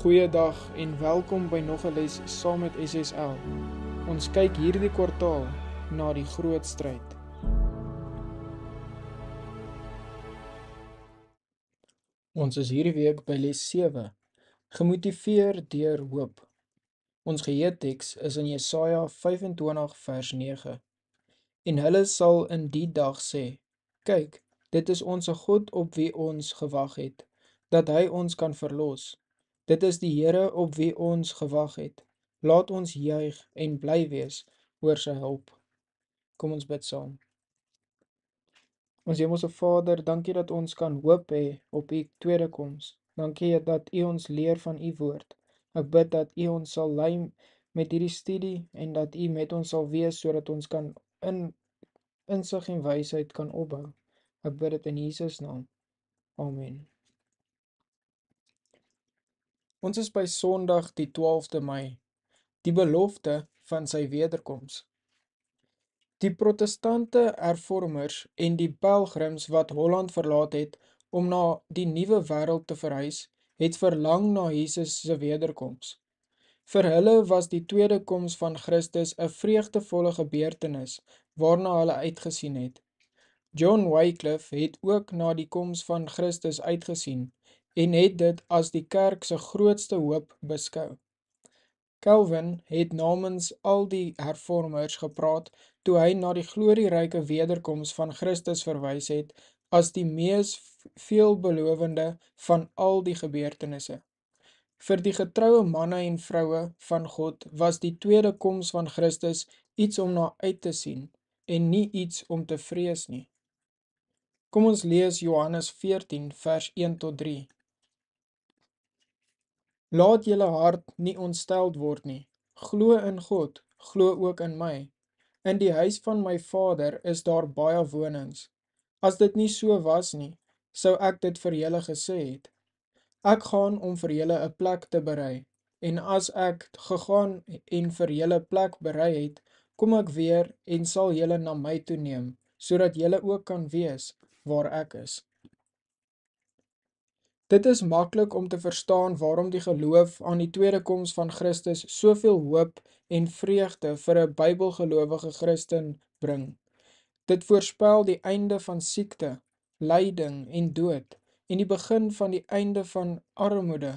Goeiedag en welkom by nog 'n les saam met SSL. Ons kyk hierdie kwartaal na die groot stryd. Ons is hierdie week by les 7. Gemotiveer deur hoop. Ons geheeteks is in Jesaja 25 vers 9. En hulle sal in die dag sê: "Kyk, dit is ons God op wie ons gewag het, dat hy ons kan verlos." Dit is die Here op wie ons gewag het. Laat ons juig en bly wees oor sy hulp. Kom ons bid saam. Ons Hemelse Vader, dankie dat ons kan hoop hê op u tweede koms. Dankie dat u ons leer van u woord. Ek bid dat u ons sal lei met hierdie studie en dat u met ons sal wees sodat ons kan in insig en wysheid kan opbou. Ek bid dit in Jesus naam. Amen. Ons is by Sondag die 12de Mei, die belofte van sy wederkoms. Die protestante hervormers en die pelgrims wat Holland verlaat het om na die nuwe wêreld te verhuis, het verlang na Jesus se wederkoms. Vir hulle was die tweede koms van Christus 'n vreugdevolle gebeurtenis waarna hulle uitgesien het. John Wycliffe het ook na die koms van Christus uitgesien en het dit as die kerk se grootste hoop beskou. Calvin het namens al die hervormers gepraat toe hy na die glorieryke wederkoms van Christus verwys het as die mees veelbelovende van al die gebeurtenisse. Vir die getroue manne en vroue van God was die tweede koms van Christus iets om na uit te sien en nie iets om te vrees nie. Kom ons lees Johannes 14 vers 1 tot Laat julle hart nie ontsteld word nie. Glo in God, glo ook in my. In die huis van my Vader is daar baie wonings. As dit nie so was nie, sou ek dit vir julle gesê het. Ek gaan om vir julle 'n plek te berei. En as ek gegaan en vir julle plek berei het, kom ek weer en sal julle na my toe neem, sodat julle ook kan wees waar ek is. Dit is makkelijk om te verstaan waarom die geloof aan die tweede komst van Christus soveel hoop en vreugde vir een bybelgelovige Christen bring. Dit voorspel die einde van siekte, leiding en dood en die begin van die einde van armoede,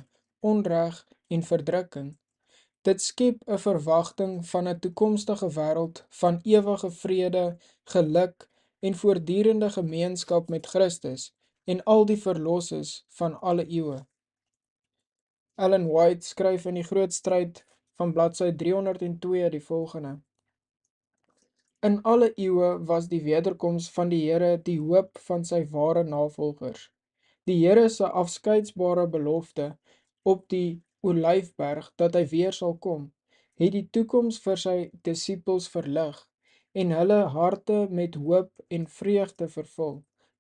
onrecht en verdrukking. Dit skep een verwachting van een toekomstige wereld van ewige vrede, geluk en voordierende gemeenskap met Christus, en al die verlosses van alle eeue. Ellen White skryf in die groot stryd van bladsy 302 die volgende. In alle eeue was die wederkoms van die Here die hoop van sy ware navolgers. Die Here se afskeidsbare belofte op die Olyfberg dat hy weer sal kom, het die toekoms vir sy disippels verlig en hulle harte met hoop en vreugde vervul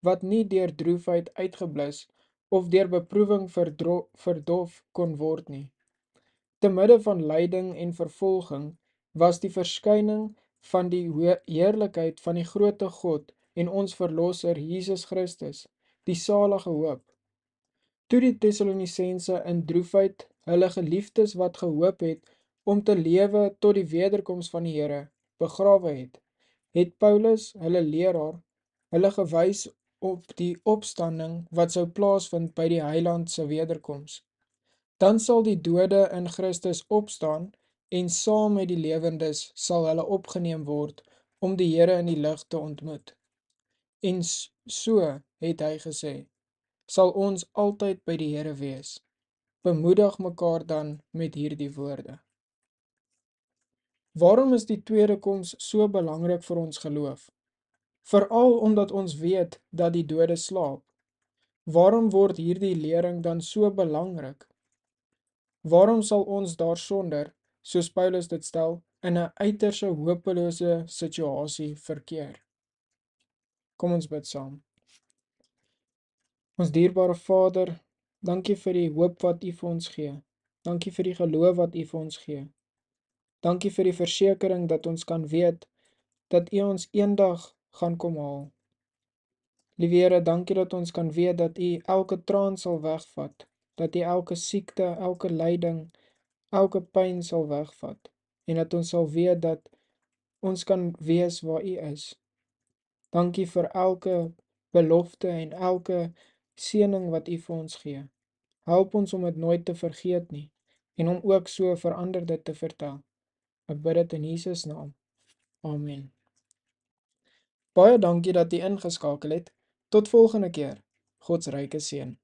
wat nie deur droefheid uitgeblus of deur beproeving verdof kon word nie. Te midde van leiding en vervolging was die verskyning van die heerlikheid van die grote God en ons verlosser Jesus Christus, die salige hoop. Toe die Thessalonicense in droefheid hulle geliefdes wat gehoop het om te lewe tot die wederkoms van die Here begrawe het, het Paulus, hulle leraar, hulle gewys op die opstanding wat sou plaasvind by die heiland se wederkoms. Dan sal die dode in Christus opstaan en saam met die lewendes sal hulle opgeneem word om die Here in die lig te ontmoet. En so het hy gesê, sal ons altyd by die Here wees. Bemoedig mekaar dan met hierdie woorde. Waarom is die tweede koms so belangrik vir ons geloof? veral omdat ons weet dat die dode slaap. Waarom word hierdie lering dan so belangrik? Waarom sal ons daarsonder, soos Paulus dit stel, in 'n uiterse hopelose situasie verkeer? Kom ons bid saam. Ons dierbare Vader, dankie vir die hoop wat U vir ons gee. Dankie vir die geloof wat U vir ons gee. Dankie vir die versekering dat ons kan weet dat U ons eendag gaan kom haal. Liewe Here, dankie dat ons kan weet dat U elke traan sal wegvat, dat U elke siekte, elke lyding, elke pyn sal wegvat en dat ons sal weet dat ons kan wees waar U is. Dankie vir elke belofte en elke seëning wat U vir ons gee. Help ons om dit nooit te vergeet nie en om ook so verander dit te vertel. Ek bid dit in Jesus naam. Amen. Baie dankie dat jy ingeskakel het. Tot volgende keer. God se ryke seën.